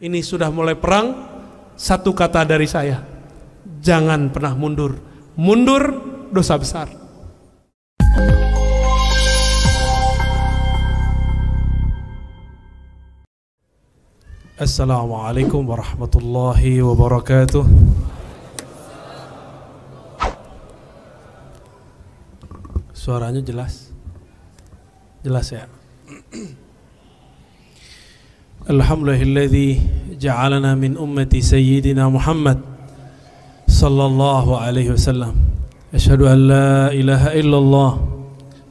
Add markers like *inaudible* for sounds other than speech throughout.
Ini sudah mulai perang, satu kata dari saya. Jangan pernah mundur. Mundur dosa besar. السلام عليكم ورحمة الله وبركاته Suaranya jelas? Jelas ya? الحمد لله الذي جعلنا من أمة سيدنا محمد صلى الله عليه وسلم أشهد أن لا إله إلا الله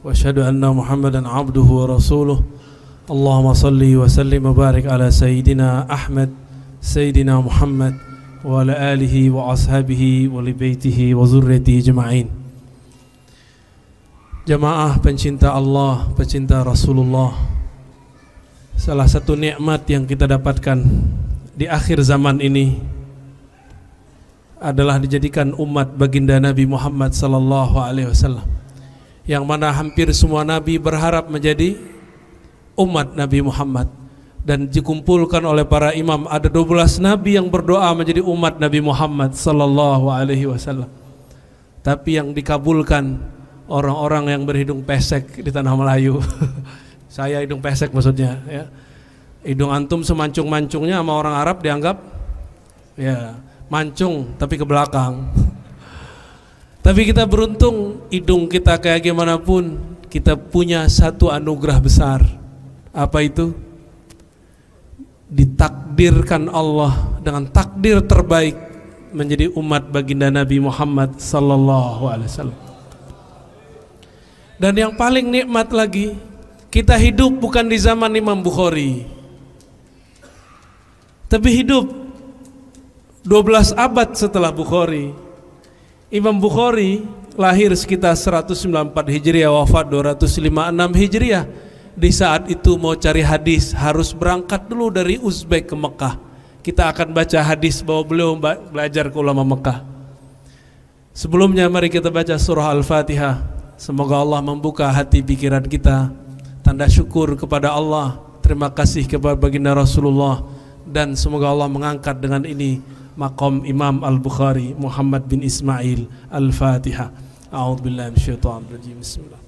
وأشهد أن محمدا عبده ورسوله اللهم صل وسلم وبارك على سيدنا أحمد سيدنا محمد وعلى آله وأصحابه ولبيته وذريته جمعين Jamaah pencinta Allah, pencinta Rasulullah Salah satu nikmat yang kita dapatkan di akhir zaman ini adalah dijadikan umat baginda Nabi Muhammad sallallahu alaihi wasallam yang mana hampir semua nabi berharap menjadi umat Nabi Muhammad dan dikumpulkan oleh para imam ada 12 nabi yang berdoa menjadi umat Nabi Muhammad sallallahu alaihi wasallam. Tapi yang dikabulkan orang-orang yang berhidung pesek di tanah Melayu. *laughs* Saya hidung pesek maksudnya ya. Hidung antum semancung-mancungnya sama orang Arab dianggap ya mancung tapi ke belakang. *laughs* tapi kita beruntung hidung kita kayak gimana pun kita punya satu anugerah besar apa itu? Ditakdirkan Allah dengan takdir terbaik menjadi umat baginda Nabi Muhammad sallallahu alaihi wasallam. Dan yang paling nikmat lagi, kita hidup bukan di zaman Imam Bukhari. Tapi hidup 12 abad setelah Bukhari. Imam Bukhari lahir sekitar 194 Hijriah, wafat 256 Hijriah di saat itu mau cari hadis harus berangkat dulu dari Uzbek ke Mekah. Kita akan baca hadis bahwa beliau belajar ke ulama Mekah. Sebelumnya mari kita baca surah Al-Fatihah. Semoga Allah membuka hati pikiran kita. Tanda syukur kepada Allah. Terima kasih kepada baginda Rasulullah dan semoga Allah mengangkat dengan ini makom Imam Al-Bukhari Muhammad bin Ismail Al-Fatihah. A'udzubillahi Bismillah.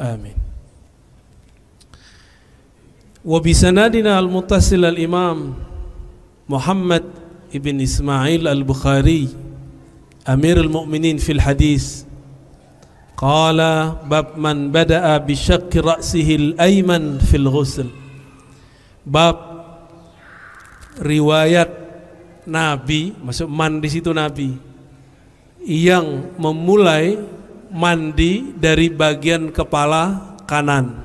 آمين وبسندنا المتصل الإمام محمد بن إسماعيل البخاري أمير المؤمنين في الحديث قال باب من بدأ بشق رأسه الأيمن في الغسل باب riwayat Nabi, maksud man di situ Nabi yang memulai mandi dari bagian kepala kanan.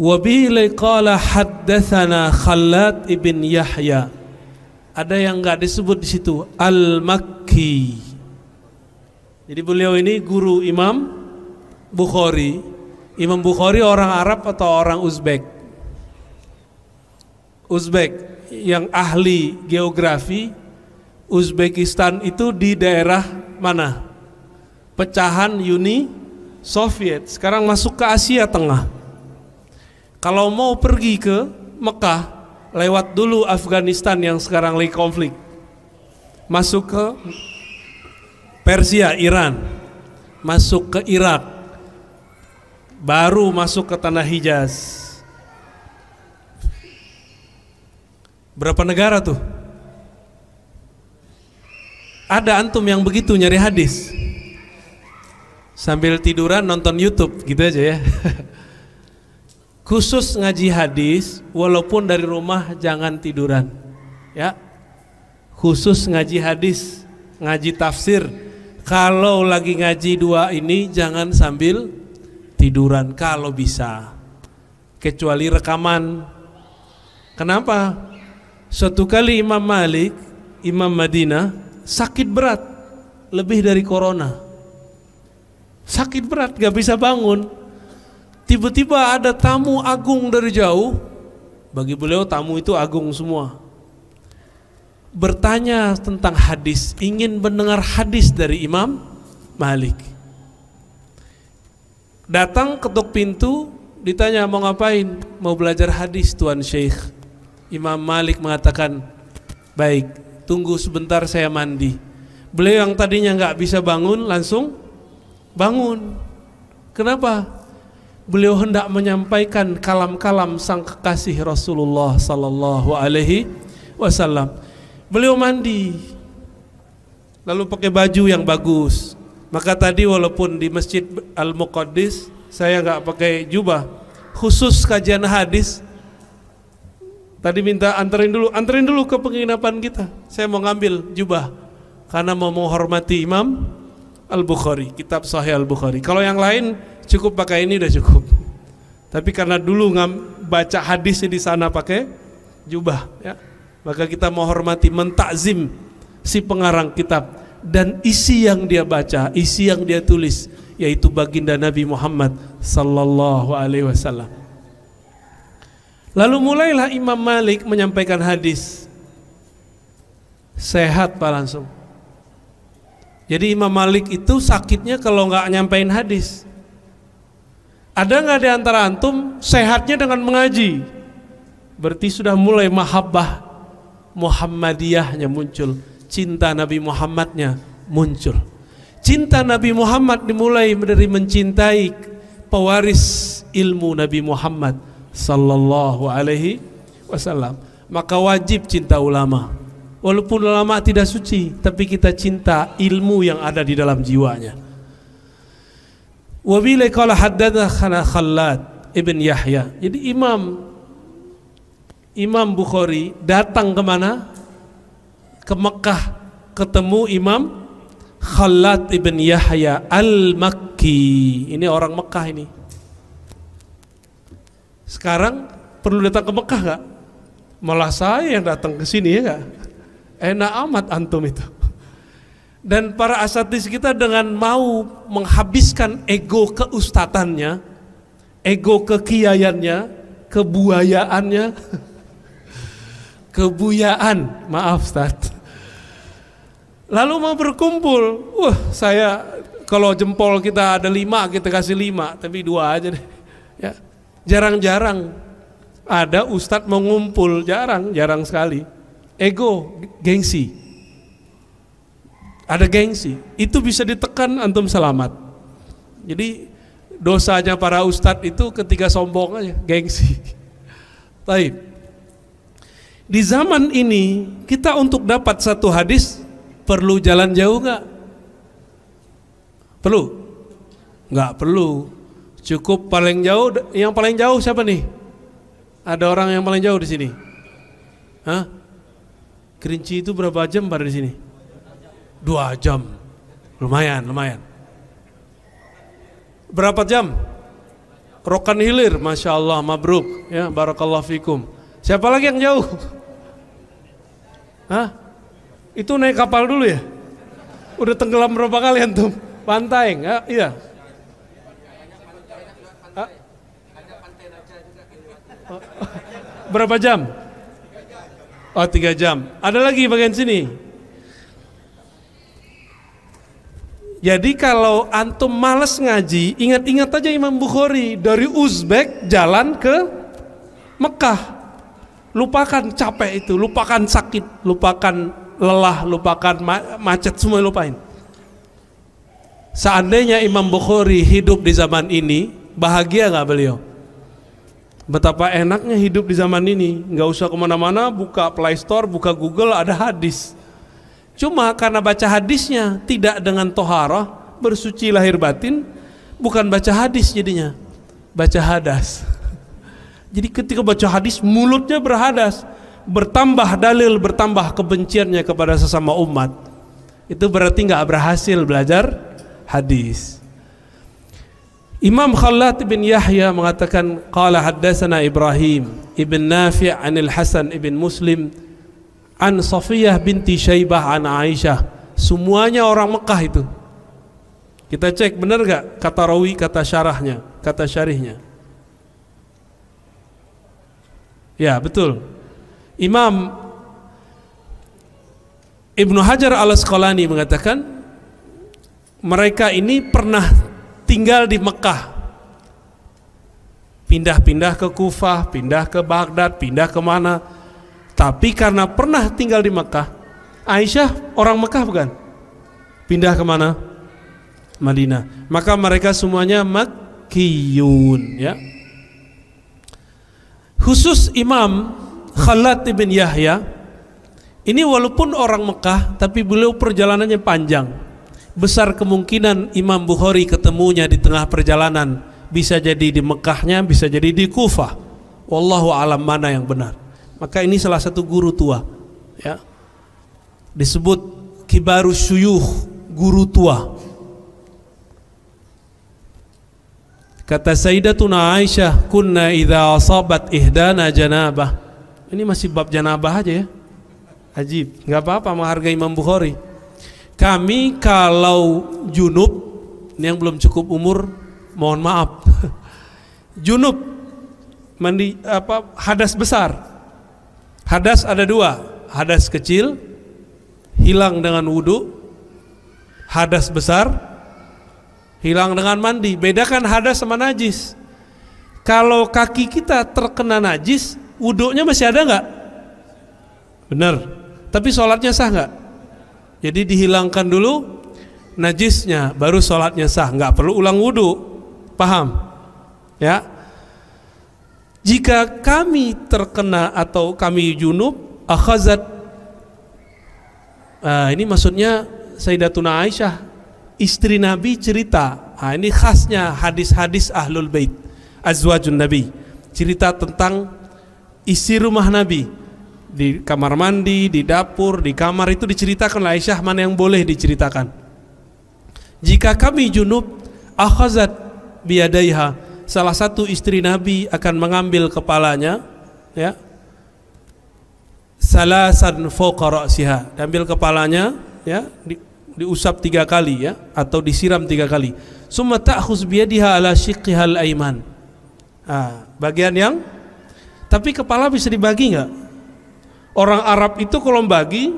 Wabihi qala haddatsana Khallat ibn Yahya. Ada yang enggak disebut di situ Al-Makki. Jadi beliau ini guru Imam Bukhari. Imam Bukhari orang Arab atau orang Uzbek? Uzbek yang ahli geografi Uzbekistan itu di daerah mana? Pecahan Uni Soviet. Sekarang masuk ke Asia Tengah. Kalau mau pergi ke Mekah, lewat dulu Afghanistan yang sekarang lagi konflik. Masuk ke Persia, Iran. Masuk ke Irak. Baru masuk ke tanah Hijaz. Berapa negara tuh? Ada antum yang begitu nyari hadis. Sambil tiduran nonton YouTube gitu aja ya. *laughs* Khusus ngaji hadis walaupun dari rumah jangan tiduran. Ya. Khusus ngaji hadis, ngaji tafsir. Kalau lagi ngaji dua ini jangan sambil tiduran kalau bisa. Kecuali rekaman. Kenapa? Suatu kali Imam Malik, Imam Madinah sakit berat lebih dari corona. Sakit berat gak bisa bangun. Tiba-tiba ada tamu agung dari jauh. Bagi beliau tamu itu agung semua. Bertanya tentang hadis, ingin mendengar hadis dari Imam Malik. Datang ketuk pintu, ditanya mau ngapain? Mau belajar hadis Tuan Syekh. Imam Malik mengatakan, "Baik, tunggu sebentar saya mandi. Beliau yang tadinya nggak bisa bangun langsung bangun. Kenapa? Beliau hendak menyampaikan kalam-kalam sang kekasih Rasulullah Sallallahu Alaihi Wasallam. Beliau mandi, lalu pakai baju yang bagus. Maka tadi walaupun di masjid Al Muqaddis saya nggak pakai jubah, khusus kajian hadis Tadi minta anterin dulu, anterin dulu ke penginapan kita. Saya mau ngambil jubah karena mau menghormati Imam Al-Bukhari, kitab Sahih Al-Bukhari. Kalau yang lain cukup pakai ini udah cukup. Tapi karena dulu ngam, baca hadis di sana pakai jubah, ya. Maka kita menghormati, mentakzim si pengarang kitab dan isi yang dia baca, isi yang dia tulis yaitu baginda Nabi Muhammad sallallahu alaihi wasallam. Lalu mulailah Imam Malik menyampaikan hadis Sehat Pak langsung Jadi Imam Malik itu sakitnya kalau nggak nyampein hadis Ada nggak di antara antum sehatnya dengan mengaji Berarti sudah mulai mahabbah Muhammadiyahnya muncul Cinta Nabi Muhammadnya muncul Cinta Nabi Muhammad dimulai dari mencintai pewaris ilmu Nabi Muhammad sallallahu alaihi wasallam. Maka wajib cinta ulama. Walaupun ulama tidak suci, tapi kita cinta ilmu yang ada di dalam jiwanya. Wabila qala haddatsana Khallad ibn Yahya. Jadi Imam Imam Bukhari datang kemana? Ke Mekah ketemu Imam Khalad ibn Yahya al-Makki. Ini orang Mekah ini. Sekarang perlu datang ke Mekah nggak Malah saya yang datang ke sini ya gak? Enak amat antum itu. Dan para asatis kita dengan mau menghabiskan ego keustatannya, ego kekiayannya, kebuayaannya, *laughs* kebuyaan, maaf Ustaz. Lalu mau berkumpul, wah saya kalau jempol kita ada lima kita kasih lima, tapi dua aja deh. Ya, jarang-jarang ada ustadz mengumpul jarang jarang sekali ego gengsi ada gengsi itu bisa ditekan antum selamat jadi dosanya para ustadz itu ketika sombong aja gengsi *laughs* Tapi Di zaman ini kita untuk dapat satu hadis perlu jalan jauh nggak? Perlu? Nggak perlu. Cukup paling jauh, yang paling jauh siapa nih? Ada orang yang paling jauh di sini? Hah? Kerinci itu berapa jam pada di sini? Dua jam. Lumayan, lumayan. Berapa jam? Rokan Hilir, Masya Allah, mabruk. Ya, Barakallah fikum. Siapa lagi yang jauh? Hah? Itu naik kapal dulu ya? Udah tenggelam berapa kali antum? Pantai, enggak? Iya, *laughs* Berapa jam? Oh tiga jam. Ada lagi bagian sini. Jadi kalau antum males ngaji, ingat-ingat aja Imam Bukhari dari Uzbek jalan ke Mekah. Lupakan capek itu, lupakan sakit, lupakan lelah, lupakan macet, semua lupain. Seandainya Imam Bukhari hidup di zaman ini, bahagia nggak beliau? betapa enaknya hidup di zaman ini nggak usah kemana-mana buka Play Store buka Google ada hadis cuma karena baca hadisnya tidak dengan toharoh bersuci lahir batin bukan baca hadis jadinya baca hadas *laughs* jadi ketika baca hadis mulutnya berhadas bertambah dalil bertambah kebenciannya kepada sesama umat itu berarti nggak berhasil belajar hadis Imam Khalat bin Yahya mengatakan qala haddatsana Ibrahim ibn Nafi' anil Hasan ibn Muslim an Safiyah binti Syaibah an Aisyah semuanya orang Mekah itu kita cek benar gak kata rawi kata syarahnya kata syarihnya ya betul Imam Ibnu Hajar al-Asqalani mengatakan mereka ini pernah tinggal di Mekah. Pindah-pindah ke Kufah, pindah ke Baghdad, pindah ke mana. Tapi karena pernah tinggal di Mekah, Aisyah orang Mekah bukan? Pindah ke mana? Madinah. Maka mereka semuanya Makkiyun. Ya. Khusus Imam Khalid ibn Yahya, ini walaupun orang Mekah, tapi beliau perjalanannya panjang besar kemungkinan Imam Bukhari ketemunya di tengah perjalanan bisa jadi di Mekahnya bisa jadi di Kufah wallahu alam mana yang benar maka ini salah satu guru tua ya disebut kibaru syuyuh guru tua kata Sayyidatuna Aisyah kunna idha asabat ihdana janabah ini masih bab janabah aja ya ajib nggak apa-apa menghargai Imam Bukhari kami kalau junub ini yang belum cukup umur, mohon maaf. *laughs* junub mandi apa hadas besar. Hadas ada dua, hadas kecil hilang dengan wudhu, hadas besar hilang dengan mandi. Bedakan hadas sama najis. Kalau kaki kita terkena najis, wudhunya masih ada nggak? Benar. Tapi sholatnya sah nggak? Jadi dihilangkan dulu najisnya, baru sholatnya sah. Nggak perlu ulang wudhu. Paham? Ya. Jika kami terkena atau kami junub, akhazat. Uh, ini maksudnya Sayyidatuna Aisyah, istri Nabi cerita. Nah, ini khasnya hadis-hadis Ahlul Bait, Azwajun Nabi. Cerita tentang isi rumah Nabi di kamar mandi, di dapur, di kamar itu diceritakan oleh Aisyah mana yang boleh diceritakan. Jika kami junub, akhazat biadaiha, salah satu istri Nabi akan mengambil kepalanya, ya. Salasan siha, ambil kepalanya, ya, di, diusap tiga kali ya atau disiram tiga kali. Summa ta'khuz biyadiha ala shiqqiha al-aiman. Ah, bagian yang tapi kepala bisa dibagi nggak? Orang Arab itu kalau bagi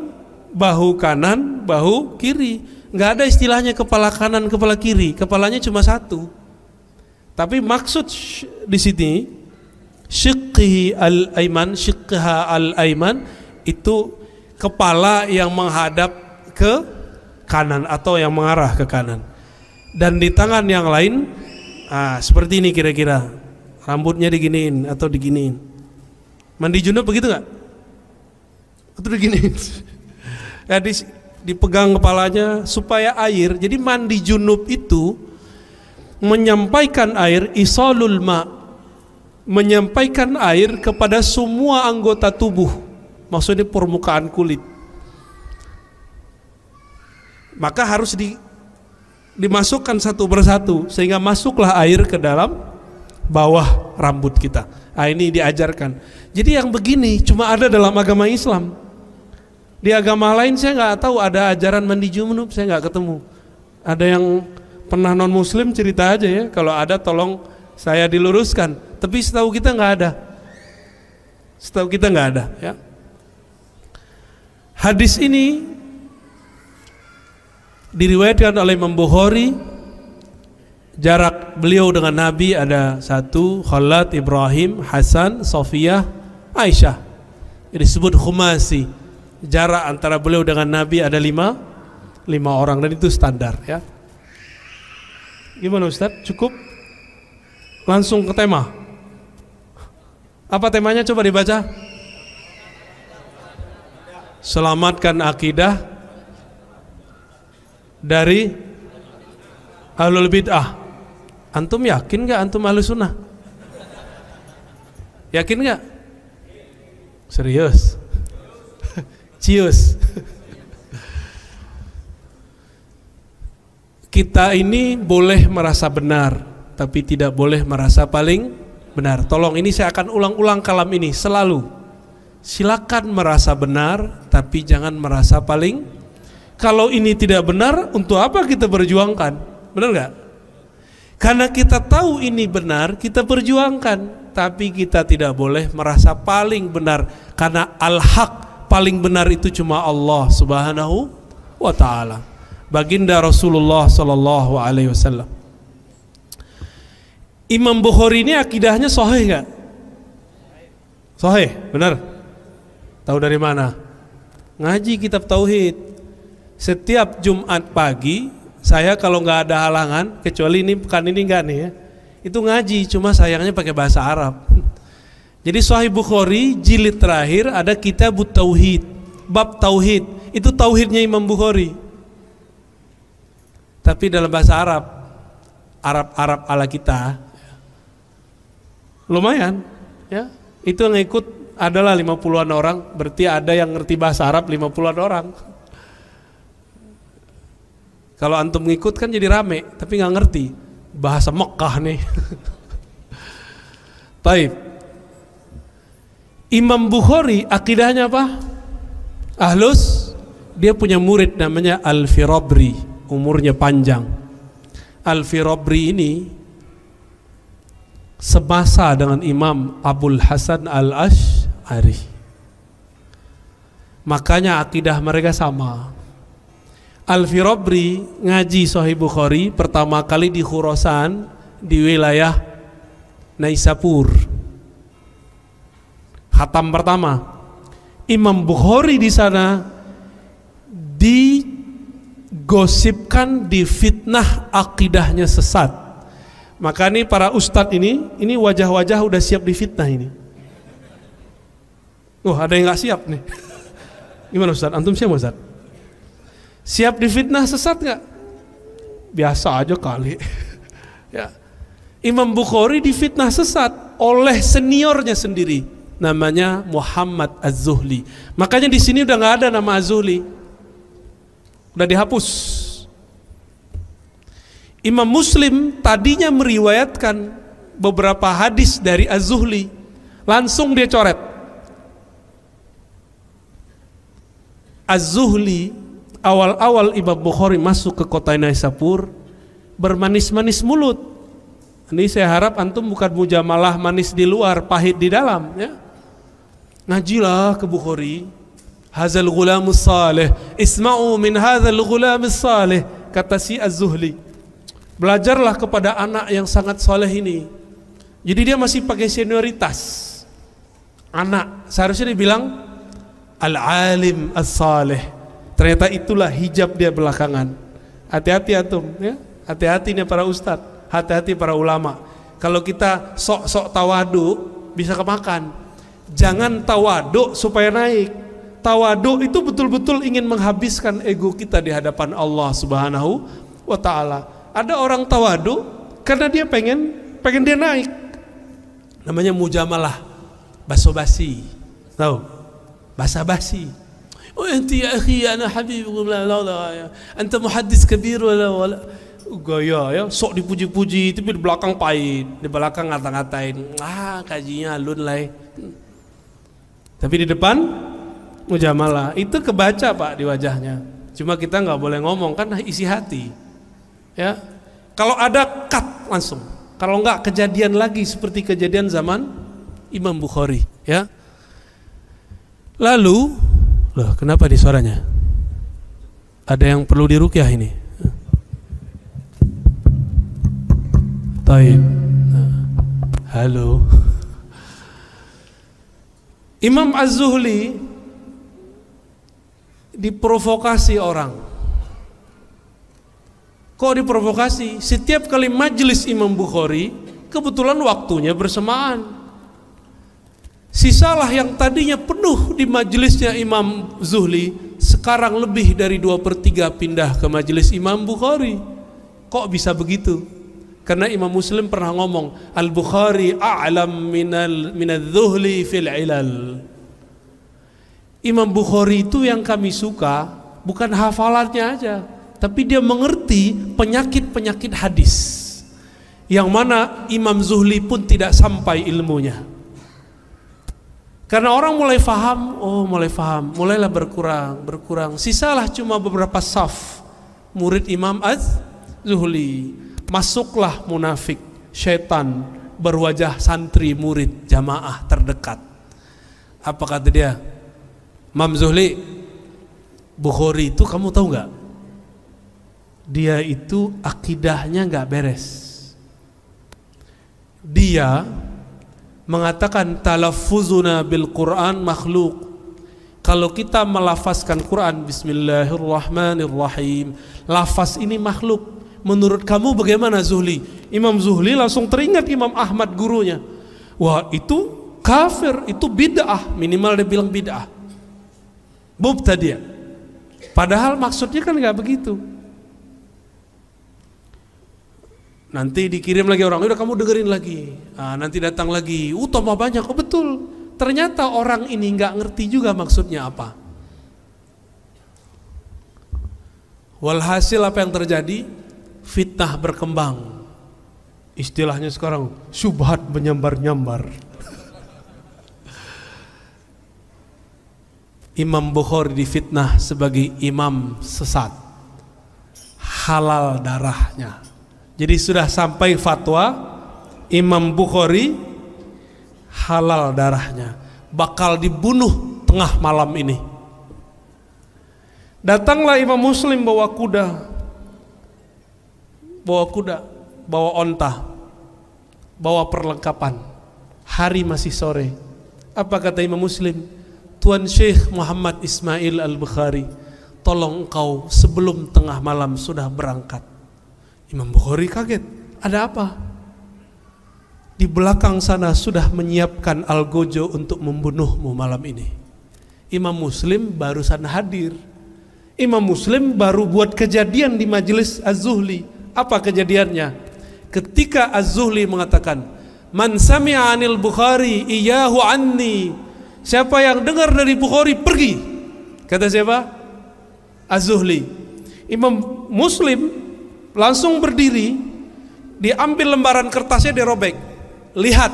bahu kanan, bahu kiri. Nggak ada istilahnya kepala kanan, kepala kiri. Kepalanya cuma satu. Tapi maksud di sini syiqqihi al-aiman, syiqqaha al-aiman itu kepala yang menghadap ke kanan atau yang mengarah ke kanan. Dan di tangan yang lain ah, seperti ini kira-kira. Rambutnya diginiin atau diginiin. Mandi junub begitu nggak? Itu gini. Ya nah, di, dipegang kepalanya supaya air. Jadi mandi junub itu menyampaikan air isolul ma menyampaikan air kepada semua anggota tubuh. Maksudnya permukaan kulit. Maka harus di, dimasukkan satu persatu sehingga masuklah air ke dalam bawah rambut kita. Nah, ini diajarkan. Jadi yang begini cuma ada dalam agama Islam. Di agama lain saya nggak tahu ada ajaran mandi junub, saya nggak ketemu. Ada yang pernah non muslim cerita aja ya, kalau ada tolong saya diluruskan. Tapi setahu kita nggak ada. Setahu kita nggak ada ya. Hadis ini diriwayatkan oleh Imam Bukhari jarak beliau dengan Nabi ada satu Khalat Ibrahim Hasan Sofiyah Aisyah ini disebut khumasi jarak antara beliau dengan Nabi ada lima lima orang dan itu standar ya gimana Ustaz? cukup langsung ke tema apa temanya coba dibaca selamatkan akidah dari ahlul bid'ah antum yakin gak antum halus sunnah yakin nggak serius Cius. Kita ini boleh merasa benar, tapi tidak boleh merasa paling benar. Tolong ini saya akan ulang-ulang kalam ini selalu. Silakan merasa benar, tapi jangan merasa paling. Kalau ini tidak benar, untuk apa kita berjuangkan? Benar nggak? Karena kita tahu ini benar, kita berjuangkan, Tapi kita tidak boleh merasa paling benar. Karena al-haq, paling benar itu cuma Allah Subhanahu wa taala. Baginda Rasulullah sallallahu alaihi wasallam. Imam Bukhari ini akidahnya sahih nggak? Sahih, benar. Tahu dari mana? Ngaji kitab tauhid. Setiap Jumat pagi saya kalau nggak ada halangan kecuali ini pekan ini enggak nih ya. Itu ngaji cuma sayangnya pakai bahasa Arab. *laughs* Jadi Sahih Bukhari jilid terakhir ada kitab tauhid, bab tauhid. Itu tauhidnya Imam Bukhari. Tapi dalam bahasa Arab, Arab-Arab ala kita lumayan ya. Itu yang ikut adalah lima puluhan orang, berarti ada yang ngerti bahasa Arab lima puluhan orang. Kalau antum ngikut kan jadi rame, tapi nggak ngerti bahasa Mekah nih. Baik. *laughs* Imam Bukhari akidahnya apa? Ahlus dia punya murid namanya Al-Firabri, umurnya panjang. Al-Firabri ini semasa dengan Imam Abdul Hasan Al-Ash'ari. Makanya akidah mereka sama. Al-Firabri ngaji Sahih Bukhari pertama kali di Khurasan di wilayah Naisapur khatam pertama. Imam Bukhari di sana digosipkan di fitnah akidahnya sesat. Maka ini para ustadz ini, ini wajah-wajah udah siap di fitnah ini. oh, ada yang nggak siap nih. Gimana ustadz? Antum siap ustadz? Siap difitnah sesat nggak? Biasa aja kali. *laughs* ya. Imam Bukhari difitnah sesat oleh seniornya sendiri namanya Muhammad Az-Zuhli. Makanya di sini udah nggak ada nama Az-Zuhli. Udah dihapus. Imam Muslim tadinya meriwayatkan beberapa hadis dari Az-Zuhli. Langsung dia coret. Az-Zuhli awal-awal Imam Bukhari masuk ke kota Naisapur bermanis-manis mulut. Ini saya harap antum bukan mujamalah manis di luar, pahit di dalam ya ngajilah ke Bukhari Hazal Ghulam salih Isma'u min hazal Ghulam salih Kata si Az-Zuhli Belajarlah kepada anak yang sangat soleh ini Jadi dia masih pakai senioritas Anak Seharusnya dibilang Al-alim as-salih Ternyata itulah hijab dia belakangan Hati-hati atum ya Hati-hati nih para ustadz Hati-hati para ulama Kalau kita sok-sok tawadu Bisa kemakan Jangan tawaduk supaya naik. Tawaduk itu betul-betul ingin menghabiskan ego kita di hadapan Allah Subhanahu wa taala. Ada orang tawaduk karena dia pengen pengen dia naik. Namanya mujamalah. Basa-basi. Tahu? Basa-basi. Oh, ya يا ana انا la la لا لا انت محدث كبير gaya ya sok dipuji-puji tapi di belakang pahit di belakang ngata-ngatain ah kajinya alun lah ya. Tapi di depan mujamalah itu kebaca pak di wajahnya. Cuma kita nggak boleh ngomong kan isi hati. Ya, kalau ada cut langsung. Kalau nggak kejadian lagi seperti kejadian zaman Imam Bukhari. Ya, lalu loh kenapa di suaranya? Ada yang perlu dirukyah ini? Taib. Nah. Halo. Imam Az-Zuhli diprovokasi orang. Kok diprovokasi? Setiap kali majelis Imam Bukhari, kebetulan waktunya bersamaan. Sisalah yang tadinya penuh di majelisnya Imam Zuhli, sekarang lebih dari dua per tiga pindah ke majelis Imam Bukhari. Kok bisa begitu? Karena Imam Muslim pernah ngomong, Al-Bukhari a'lam minal minadzuhli fil ilal. Imam Bukhari itu yang kami suka bukan hafalannya aja, tapi dia mengerti penyakit-penyakit hadis. Yang mana Imam Zuhli pun tidak sampai ilmunya. Karena orang mulai faham, oh mulai faham, mulailah berkurang, berkurang. Sisalah cuma beberapa saf murid Imam Az Zuhli masuklah munafik, syaitan berwajah santri murid jamaah terdekat. Apa kata dia? Mam Zuhli, Bukhari itu kamu tahu nggak? Dia itu akidahnya nggak beres. Dia mengatakan talafuzuna bil Quran makhluk. Kalau kita melafazkan Quran Bismillahirrahmanirrahim, lafaz ini makhluk menurut kamu bagaimana Zuhli? Imam Zuhli langsung teringat Imam Ahmad gurunya. Wah itu kafir, itu bid'ah. Minimal dia bilang bid'ah. tadi Bob ya. Padahal maksudnya kan nggak begitu. Nanti dikirim lagi orang, udah kamu dengerin lagi. Nah, nanti datang lagi, utama banyak. Oh betul, ternyata orang ini nggak ngerti juga maksudnya apa. Walhasil apa yang terjadi? fitnah berkembang. Istilahnya sekarang subhat menyambar-nyambar. Imam Bukhari difitnah sebagai imam sesat. Halal darahnya. Jadi sudah sampai fatwa Imam Bukhari halal darahnya bakal dibunuh tengah malam ini. Datanglah Imam Muslim bawa kuda bawa kuda, bawa onta, bawa perlengkapan. Hari masih sore. Apa kata Imam Muslim? Tuan Syekh Muhammad Ismail Al-Bukhari, tolong engkau sebelum tengah malam sudah berangkat. Imam Bukhari kaget. Ada apa? Di belakang sana sudah menyiapkan al gojo untuk membunuhmu malam ini. Imam Muslim barusan hadir. Imam Muslim baru buat kejadian di majelis Az-Zuhli apa kejadiannya? Ketika Az-Zuhli mengatakan, "Man sami'a anil Bukhari iyahu anni." Siapa yang dengar dari Bukhari pergi. Kata siapa? Az-Zuhli. Imam Muslim langsung berdiri, diambil lembaran kertasnya dirobek. Lihat,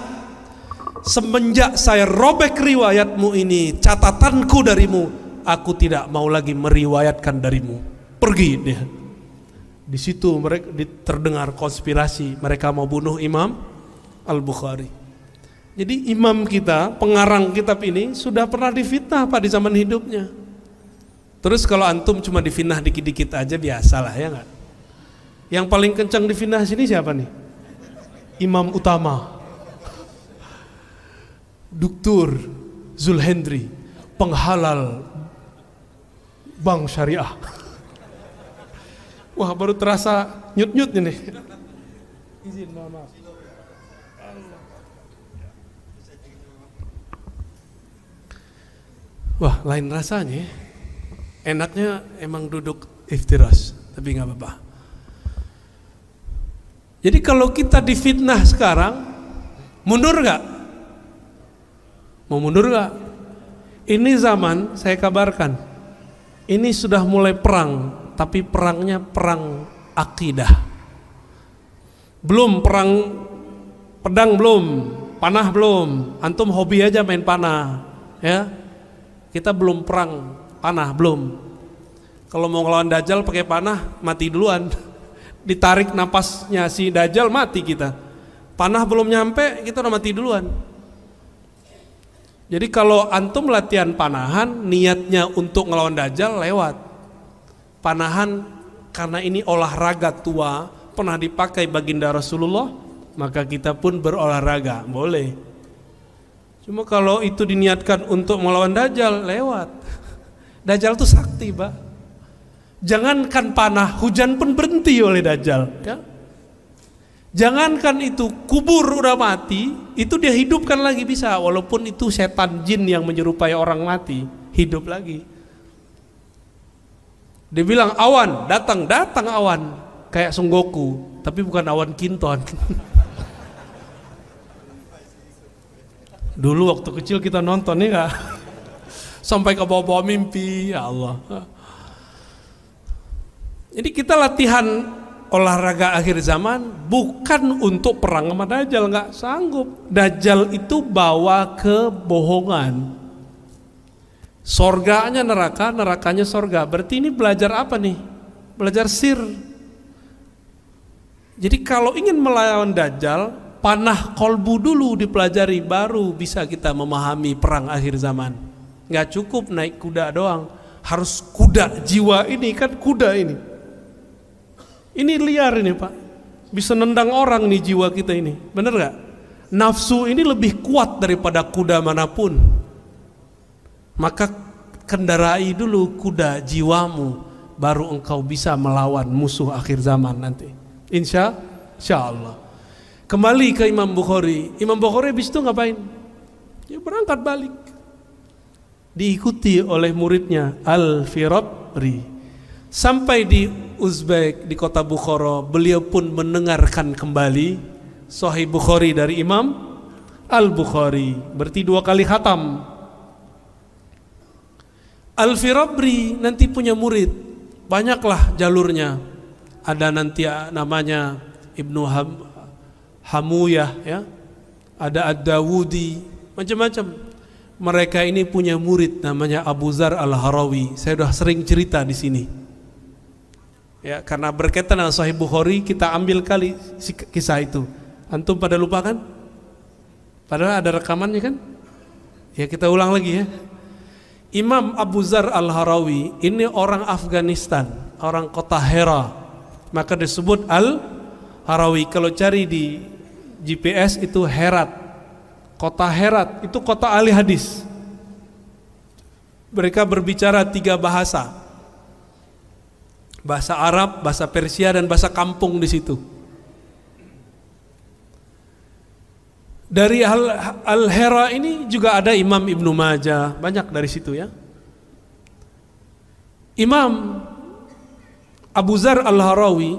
semenjak saya robek riwayatmu ini, catatanku darimu, aku tidak mau lagi meriwayatkan darimu. Pergi dia. Di situ mereka terdengar konspirasi mereka mau bunuh Imam Al Bukhari. Jadi imam kita, pengarang kitab ini sudah pernah difitnah Pak di zaman hidupnya. Terus kalau antum cuma difitnah dikit-dikit aja biasalah ya nggak? Yang paling kencang difitnah sini siapa nih? Imam utama. Duktur Zulhendri, penghalal bank syariah. Wah baru terasa nyut-nyut ini. Izin mohon maaf. Wah lain rasanya ya. Enaknya emang duduk iftiras Tapi nggak apa-apa Jadi kalau kita difitnah sekarang Mundur nggak? Mau mundur nggak? Ini zaman saya kabarkan Ini sudah mulai perang tapi perangnya perang akidah. Belum perang pedang belum, panah belum. Antum hobi aja main panah, ya. Kita belum perang panah belum. Kalau mau ngelawan Dajjal pakai panah mati duluan. *laughs* Ditarik napasnya si Dajjal, mati kita. Panah belum nyampe kita udah mati duluan. Jadi kalau antum latihan panahan niatnya untuk ngelawan Dajjal lewat panahan karena ini olahraga tua pernah dipakai baginda Rasulullah maka kita pun berolahraga boleh cuma kalau itu diniatkan untuk melawan Dajjal lewat *laughs* Dajjal itu sakti pak jangankan panah hujan pun berhenti oleh Dajjal ya? jangankan itu kubur udah mati itu dia hidupkan lagi bisa walaupun itu setan jin yang menyerupai orang mati hidup lagi dia bilang awan, datang, datang awan. Kayak Sunggoku tapi bukan awan kinton. Dulu waktu kecil kita nonton nih iya. Sampai ke bawah-bawah mimpi, ya Allah. Jadi kita latihan olahraga akhir zaman bukan untuk perang sama Dajjal, nggak sanggup. Dajjal itu bawa kebohongan. Sorganya neraka, nerakanya sorga. Berarti ini belajar apa nih? Belajar sir. Jadi kalau ingin melawan Dajjal, panah kolbu dulu dipelajari, baru bisa kita memahami perang akhir zaman. Nggak cukup naik kuda doang, harus kuda jiwa ini kan kuda ini. Ini liar ini pak, bisa nendang orang nih jiwa kita ini, bener nggak? Nafsu ini lebih kuat daripada kuda manapun maka kendarai dulu kuda jiwamu baru engkau bisa melawan musuh akhir zaman nanti insya, insya Allah kembali ke Imam Bukhari Imam Bukhari habis itu ngapain dia ya berangkat balik diikuti oleh muridnya Al-Firabri sampai di Uzbek di kota Bukhara beliau pun mendengarkan kembali Sahih Bukhari dari Imam Al-Bukhari berarti dua kali khatam Al-Firabri nanti punya murid. Banyaklah jalurnya. Ada nanti namanya Ibnu Ham, Hamuyah ya. Ada Ad-Dawudi, macam-macam. Mereka ini punya murid namanya Abu Zar Al-Harawi. Saya sudah sering cerita di sini. Ya, karena berkaitan dengan Sahih Bukhari, kita ambil kali kisah itu. Antum pada lupa kan? Padahal ada rekamannya kan? Ya kita ulang lagi ya. Imam Abu Zar Al-Harawi ini orang Afghanistan, orang kota Hera. Maka disebut Al-Harawi. Kalau cari di GPS itu Herat. Kota Herat itu kota ahli hadis. Mereka berbicara tiga bahasa. Bahasa Arab, bahasa Persia dan bahasa kampung di situ. Dari Al-Hera ini juga ada Imam Ibnu Majah, banyak dari situ ya. Imam Abu Zar Al-Harawi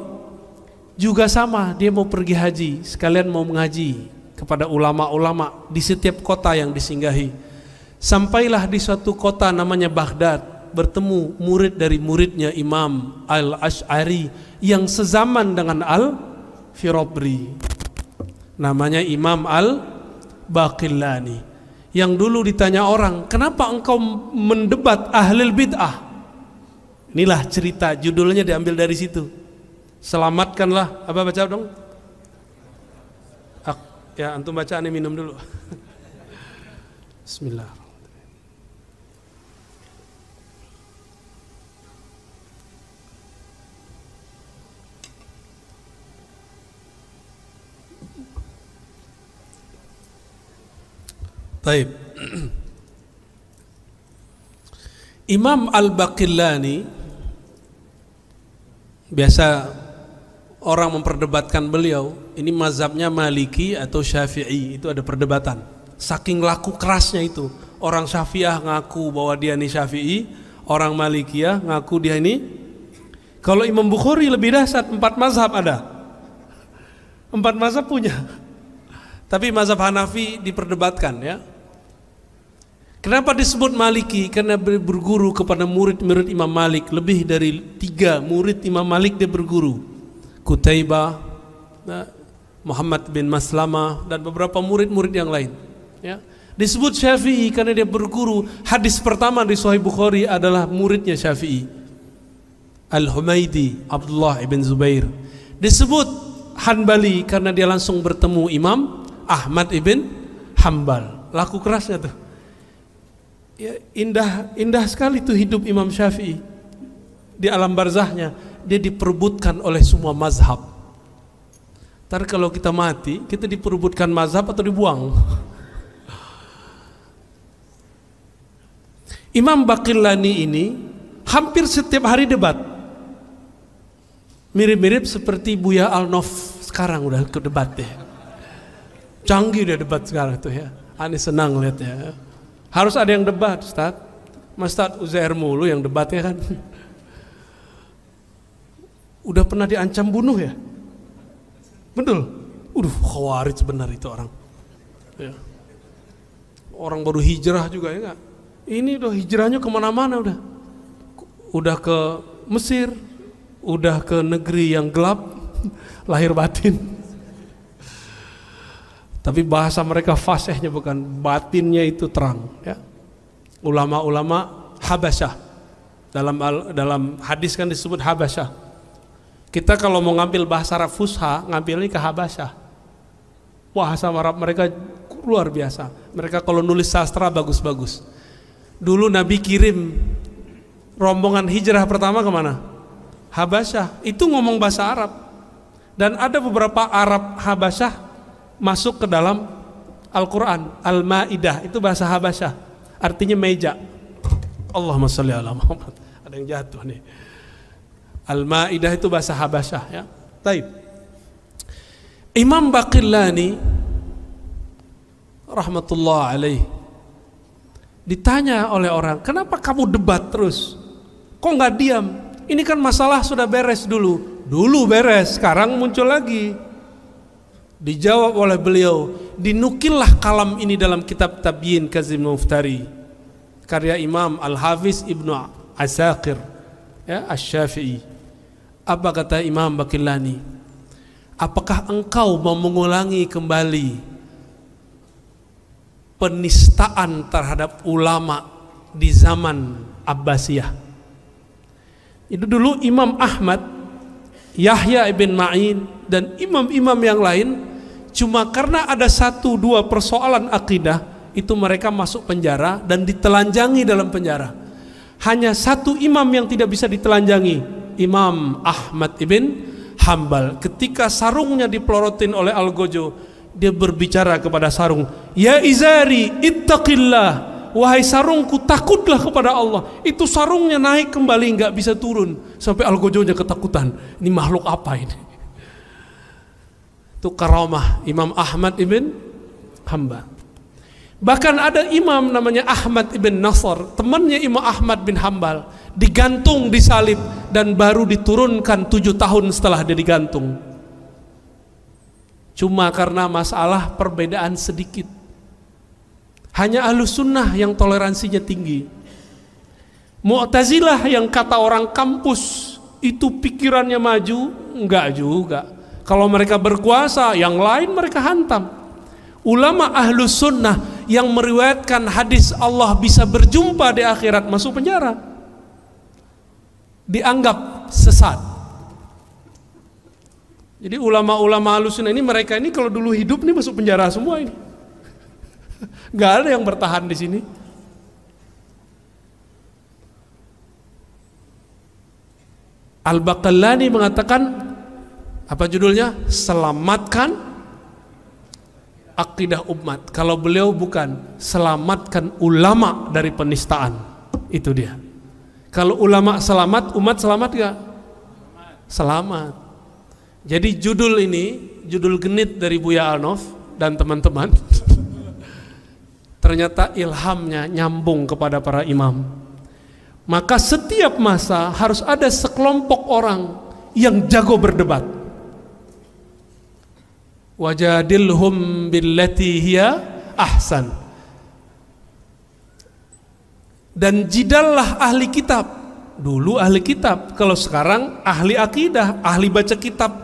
juga sama, dia mau pergi haji, sekalian mau mengaji kepada ulama-ulama di setiap kota yang disinggahi. Sampailah di suatu kota namanya Baghdad, bertemu murid dari muridnya Imam Al-Ash'ari yang sezaman dengan al firobri namanya Imam Al-Baqillani yang dulu ditanya orang, kenapa engkau mendebat ahlil bid'ah? Inilah cerita judulnya diambil dari situ. Selamatkanlah apa baca dong? ya antum baca bacaan minum dulu. *laughs* Bismillah. Taib. Imam Al-Baqillani biasa orang memperdebatkan beliau, ini mazhabnya Maliki atau Syafi'i, itu ada perdebatan. Saking laku kerasnya itu, orang Syafi'ah ngaku bahwa dia ini Syafi'i, orang Malikiyah ngaku dia ini kalau Imam Bukhari lebih dahsyat empat mazhab ada. Empat mazhab punya. Tapi mazhab Hanafi diperdebatkan ya. Kenapa disebut Maliki? Karena berguru kepada murid-murid Imam Malik Lebih dari tiga murid Imam Malik dia berguru Kutaibah, ya, Muhammad bin Maslama, Dan beberapa murid-murid yang lain ya. Disebut Syafi'i karena dia berguru Hadis pertama di Sahih Bukhari adalah muridnya Syafi'i Al-Humaidi Abdullah ibn Zubair Disebut Hanbali karena dia langsung bertemu Imam Ahmad ibn Hambal. Laku kerasnya tuh. Ya, indah indah sekali tuh hidup Imam Syafi'i di alam barzahnya. Dia diperbutkan oleh semua mazhab. Ntar kalau kita mati, kita diperbutkan mazhab atau dibuang. *laughs* Imam Lani ini hampir setiap hari debat. Mirip-mirip seperti Buya Alnof sekarang udah ke debat deh. Canggih dia debat sekarang tuh ya. Ani senang lihat ya. Harus ada yang debat, Ustaz. Mas Ustaz Uzair mulu yang debatnya kan. *laughs* Udah pernah diancam bunuh ya? Betul. Udah khawarij benar itu orang. Ya. Orang baru hijrah juga ya enggak? Ini udah hijrahnya kemana-mana udah. Udah ke Mesir, udah ke negeri yang gelap, *laughs* lahir batin. Tapi bahasa mereka fasihnya bukan batinnya itu terang ya. Ulama-ulama Habasyah dalam dalam hadis kan disebut Habasyah. Kita kalau mau ngambil bahasa Arab fusha, ngambilnya ke Habasyah. Bahasa Arab mereka luar biasa. Mereka kalau nulis sastra bagus-bagus. Dulu Nabi kirim rombongan hijrah pertama kemana? Habasyah. Itu ngomong bahasa Arab. Dan ada beberapa Arab Habasyah masuk ke dalam Al-Quran Al-Ma'idah itu bahasa Habasyah artinya meja Allahumma salli ala Muhammad ada yang jatuh nih Al-Ma'idah itu bahasa Habasyah ya Taib Imam Baqillani rahmatullah alaih ditanya oleh orang kenapa kamu debat terus kok nggak diam ini kan masalah sudah beres dulu dulu beres sekarang muncul lagi Dijawab oleh beliau, dinukillah kalam ini dalam kitab tabiin Kazim Muftari karya Imam Al-Hafiz Ibnu Asakir ya Asy-Syafi'i. Apa kata Imam Bakillani? Apakah engkau mau mengulangi kembali penistaan terhadap ulama di zaman Abbasiyah? Itu dulu Imam Ahmad Yahya ibn Ma'in dan imam-imam yang lain cuma karena ada satu dua persoalan akidah itu mereka masuk penjara dan ditelanjangi dalam penjara hanya satu imam yang tidak bisa ditelanjangi Imam Ahmad ibn Hambal ketika sarungnya dipelorotin oleh al Algojo dia berbicara kepada sarung ya izari ittaqillah wahai sarungku takutlah kepada Allah itu sarungnya naik kembali nggak bisa turun sampai Al-Ghozo nya ketakutan ini makhluk apa ini itu karamah Imam Ahmad ibn Hamba. Bahkan ada imam namanya Ahmad ibn Nasr, temannya Imam Ahmad bin Hambal, digantung di salib dan baru diturunkan tujuh tahun setelah dia digantung. Cuma karena masalah perbedaan sedikit. Hanya ahlu sunnah yang toleransinya tinggi. Mu'tazilah yang kata orang kampus itu pikirannya maju, enggak juga kalau mereka berkuasa, yang lain mereka hantam. Ulama ahlu sunnah yang meriwayatkan hadis Allah bisa berjumpa di akhirat masuk penjara. Dianggap sesat. Jadi ulama-ulama ahlu sunnah ini mereka ini kalau dulu hidup nih masuk penjara semua ini. *laughs* Gak ada yang bertahan di sini. Al-Baqallani mengatakan apa judulnya? Selamatkan akidah umat. Kalau beliau bukan selamatkan ulama dari penistaan. Itu dia. Kalau ulama selamat, umat selamat gak? Selamat. Jadi judul ini, judul genit dari Buya Alnov dan teman-teman. *laughs* Ternyata ilhamnya nyambung kepada para imam. Maka setiap masa harus ada sekelompok orang yang jago berdebat wajadilhum billati hiya ahsan dan jidallah ahli kitab dulu ahli kitab kalau sekarang ahli akidah ahli baca kitab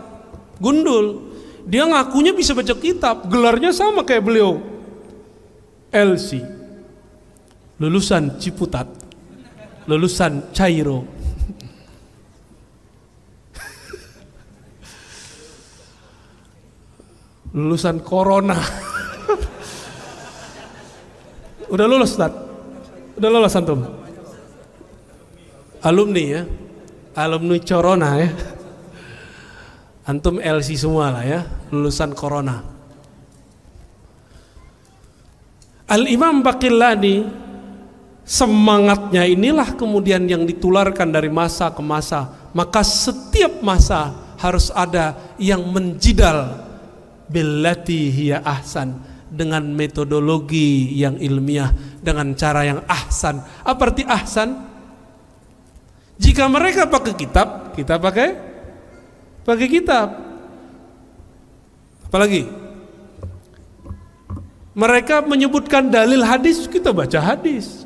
gundul dia ngakunya bisa baca kitab gelarnya sama kayak beliau LC lulusan Ciputat lulusan Cairo lulusan corona. Udah lulus, Ustaz? Udah lulus antum? Alumni ya. Alumni corona ya. Antum LC semua lah ya, lulusan corona. Al-Imam Baqillani semangatnya inilah kemudian yang ditularkan dari masa ke masa. Maka setiap masa harus ada yang menjidal billati hiya ahsan dengan metodologi yang ilmiah dengan cara yang ahsan apa arti ahsan jika mereka pakai kitab kita pakai pakai kitab apalagi mereka menyebutkan dalil hadis kita baca hadis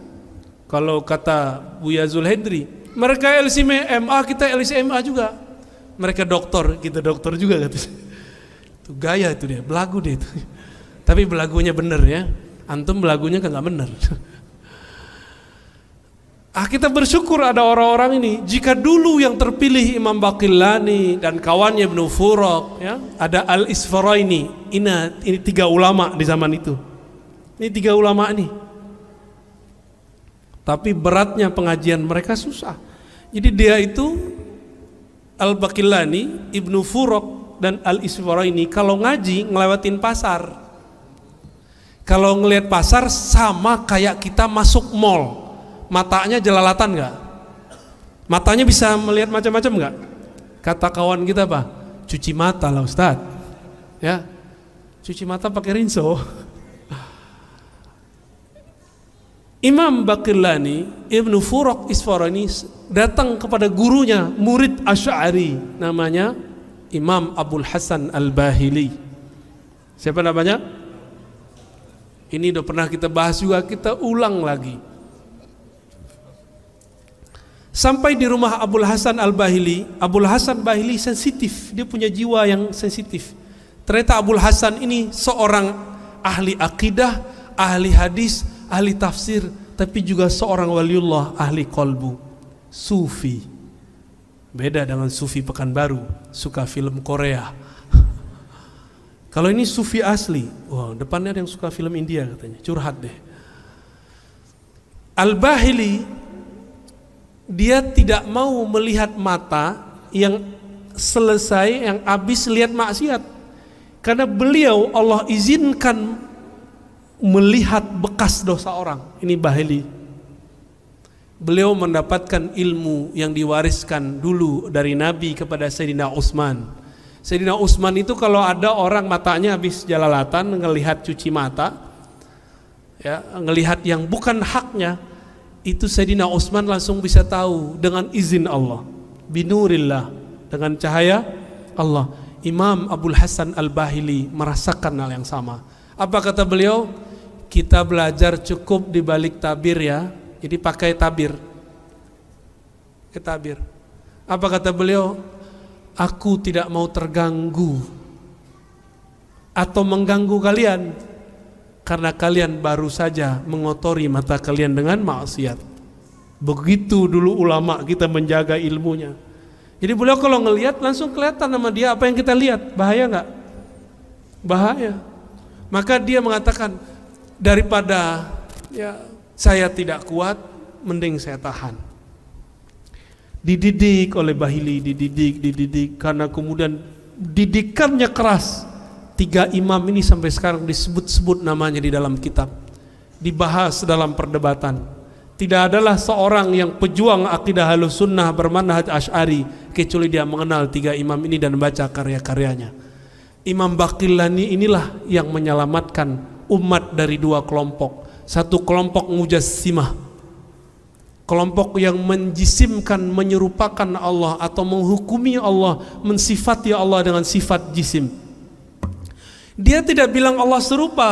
kalau kata Buya Zulhendri mereka LCMA kita LCMA juga mereka dokter kita dokter juga katanya itu gaya itu dia, belagu dia itu. *laughs* Tapi belagunya bener ya. Antum belagunya kan nggak bener. *laughs* Ah kita bersyukur ada orang-orang ini. Jika dulu yang terpilih Imam Baqillani dan kawannya Ibnu Furok, ya, ada Al Isfaraini. Ini ini tiga ulama di zaman itu. Ini tiga ulama nih. Tapi beratnya pengajian mereka susah. Jadi dia itu Al Baqillani, Ibnu Furok, dan al isfara ini kalau ngaji ngelewatin pasar kalau ngelihat pasar sama kayak kita masuk mall matanya jelalatan nggak matanya bisa melihat macam-macam nggak kata kawan kita pak cuci mata lah Ustad ya cuci mata pakai rinso *laughs* Imam Lani Ibnu Furok Isfarani datang kepada gurunya murid Asy'ari namanya Imam Abdul Hasan Al-Bahili. Siapa namanya? Ini udah pernah kita bahas juga, kita ulang lagi. Sampai di rumah Abdul Hasan Al-Bahili, Abdul Hasan Bahili sensitif, dia punya jiwa yang sensitif. Ternyata Abdul Hasan ini seorang ahli akidah, ahli hadis, ahli tafsir, tapi juga seorang waliullah ahli kolbu, sufi. Beda dengan sufi Pekanbaru, suka film Korea. *laughs* Kalau ini sufi asli, wow, depannya ada yang suka film India katanya, curhat deh. Al-Bahili dia tidak mau melihat mata yang selesai yang habis lihat maksiat. Karena beliau Allah izinkan melihat bekas dosa orang. Ini Bahili beliau mendapatkan ilmu yang diwariskan dulu dari Nabi kepada Sayyidina Utsman. Sayyidina Utsman itu kalau ada orang matanya habis jalalatan ngelihat cuci mata, ya ngelihat yang bukan haknya, itu Sayyidina Utsman langsung bisa tahu dengan izin Allah, binurillah, dengan cahaya Allah. Imam Abdul Hasan Al-Bahili merasakan hal yang sama. Apa kata beliau? Kita belajar cukup di balik tabir ya, jadi pakai tabir. Pakai tabir. Apa kata beliau? Aku tidak mau terganggu atau mengganggu kalian karena kalian baru saja mengotori mata kalian dengan maksiat. Begitu dulu ulama kita menjaga ilmunya. Jadi beliau kalau ngelihat langsung kelihatan sama dia apa yang kita lihat. Bahaya nggak? Bahaya. Maka dia mengatakan daripada ya saya tidak kuat, mending saya tahan. Dididik oleh Bahili, dididik, dididik, karena kemudian didikannya keras. Tiga imam ini sampai sekarang disebut-sebut namanya di dalam kitab. Dibahas dalam perdebatan. Tidak adalah seorang yang pejuang akidah halus sunnah bermanhaj ash'ari kecuali dia mengenal tiga imam ini dan baca karya-karyanya. Imam Bakillani inilah yang menyelamatkan umat dari dua kelompok satu kelompok mujassimah kelompok yang menjisimkan menyerupakan Allah atau menghukumi Allah mensifati Allah dengan sifat jisim dia tidak bilang Allah serupa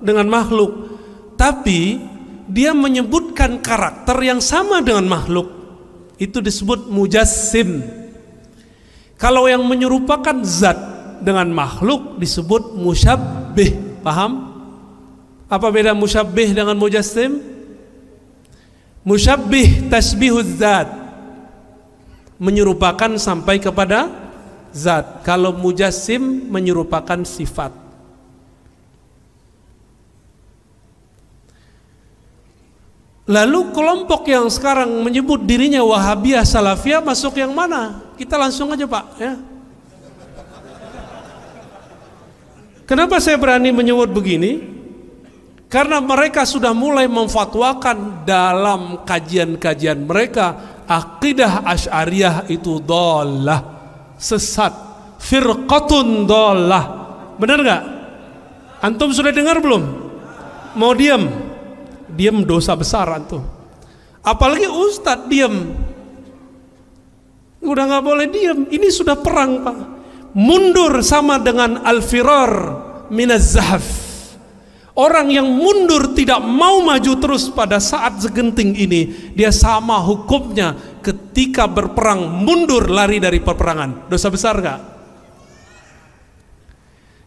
dengan makhluk tapi dia menyebutkan karakter yang sama dengan makhluk itu disebut mujassim kalau yang menyerupakan zat dengan makhluk disebut musyabbih paham apa beda musyabbih dengan mujassim? Musyabbih tasbihuz zat menyerupakan sampai kepada zat. Kalau mujassim menyerupakan sifat. Lalu kelompok yang sekarang menyebut dirinya Wahabiyah Salafiyah masuk yang mana? Kita langsung aja Pak ya. Kenapa saya berani menyebut begini? Karena mereka sudah mulai memfatwakan dalam kajian-kajian mereka akidah asyariah itu dolah sesat firqatun dolah benar nggak antum sudah dengar belum mau diam diam dosa besar antum apalagi ustadz diam udah nggak boleh diam ini sudah perang pak mundur sama dengan al-firar minaz zahaf Orang yang mundur tidak mau maju terus pada saat segenting ini, dia sama hukumnya ketika berperang mundur lari dari peperangan. Dosa besar gak?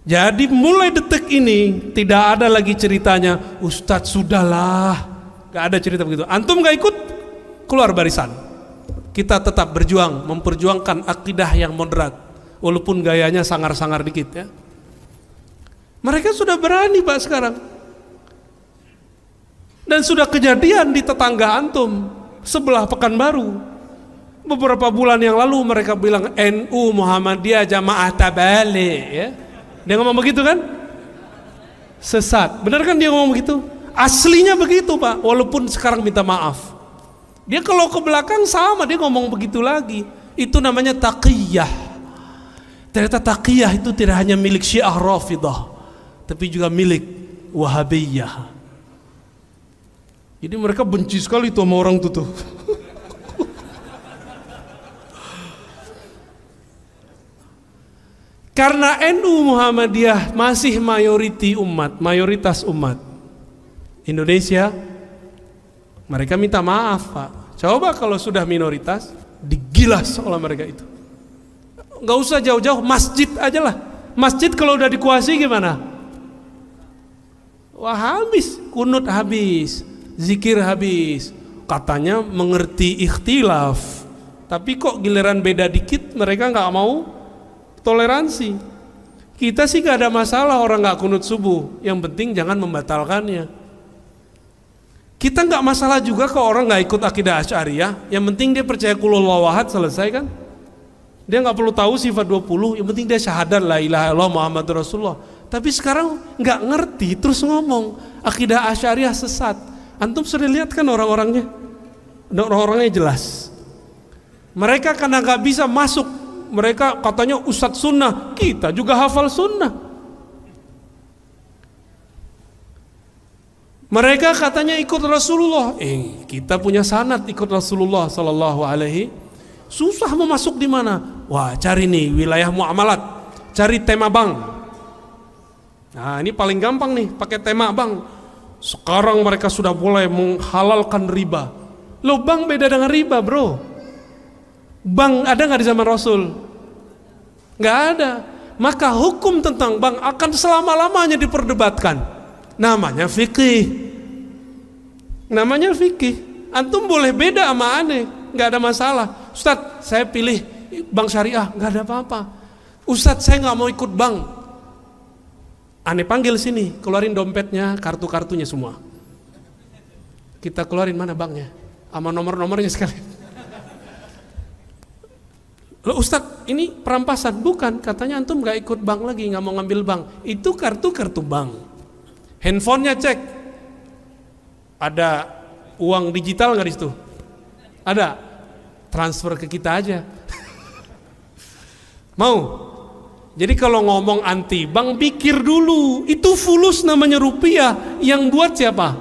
Jadi mulai detik ini tidak ada lagi ceritanya Ustadz sudahlah Gak ada cerita begitu Antum gak ikut keluar barisan Kita tetap berjuang Memperjuangkan akidah yang moderat Walaupun gayanya sangar-sangar dikit ya mereka sudah berani Pak sekarang. Dan sudah kejadian di tetangga antum sebelah Pekanbaru. Beberapa bulan yang lalu mereka bilang NU Muhammadiyah Jamaah Tabale ya. Dia ngomong begitu kan? Sesat. Benar kan dia ngomong begitu? Aslinya begitu, Pak. Walaupun sekarang minta maaf. Dia kalau ke belakang sama dia ngomong begitu lagi. Itu namanya taqiyah. Ternyata taqiyah itu tidak hanya milik Syiah Rafidah tapi juga milik Wahabiyah. Jadi mereka benci sekali itu sama orang tutup. tuh. *laughs* Karena NU Muhammadiyah masih mayoriti umat, mayoritas umat Indonesia, mereka minta maaf Pak. Coba kalau sudah minoritas, digilas oleh mereka itu. Gak usah jauh-jauh, masjid aja lah. Masjid kalau udah dikuasai gimana? Wah habis, kunut habis, zikir habis. Katanya mengerti ikhtilaf. Tapi kok giliran beda dikit mereka nggak mau toleransi. Kita sih gak ada masalah orang nggak kunut subuh. Yang penting jangan membatalkannya. Kita nggak masalah juga ke orang nggak ikut akidah asyariah. Yang penting dia percaya kulullah wahad selesai kan. Dia nggak perlu tahu sifat 20, yang penting dia syahadat lah ilaha illallah Muhammad Rasulullah. Tapi sekarang nggak ngerti terus ngomong akidah asyariah sesat. Antum sudah lihat kan orang-orangnya? Nah, orang-orangnya jelas. Mereka karena nggak bisa masuk, mereka katanya ustadz sunnah. Kita juga hafal sunnah. Mereka katanya ikut Rasulullah. Eh, kita punya sanat ikut Rasulullah Sallallahu Alaihi. Susah mau masuk di mana? Wah, cari nih wilayah muamalat, cari tema bank, Nah ini paling gampang nih pakai tema bang Sekarang mereka sudah mulai menghalalkan riba. Lo bang beda dengan riba bro. bang ada nggak di zaman Rasul? Nggak ada. Maka hukum tentang bang akan selama-lamanya diperdebatkan. Namanya fikih. Namanya fikih. Antum boleh beda sama aneh, nggak ada masalah. Ustadz, saya pilih bank syariah, nggak ada apa-apa. Ustadz, saya nggak mau ikut bank, Aneh panggil sini, keluarin dompetnya, kartu-kartunya semua. Kita keluarin mana banknya? Sama nomor-nomornya sekali. Loh Ustadz, ini perampasan. Bukan, katanya antum gak ikut bank lagi, gak mau ngambil bank. Itu kartu-kartu bank. Handphonenya cek. Ada uang digital nggak di situ? Ada. Transfer ke kita aja. *laughs* mau? Jadi kalau ngomong anti bank pikir dulu, itu fulus namanya rupiah yang buat siapa?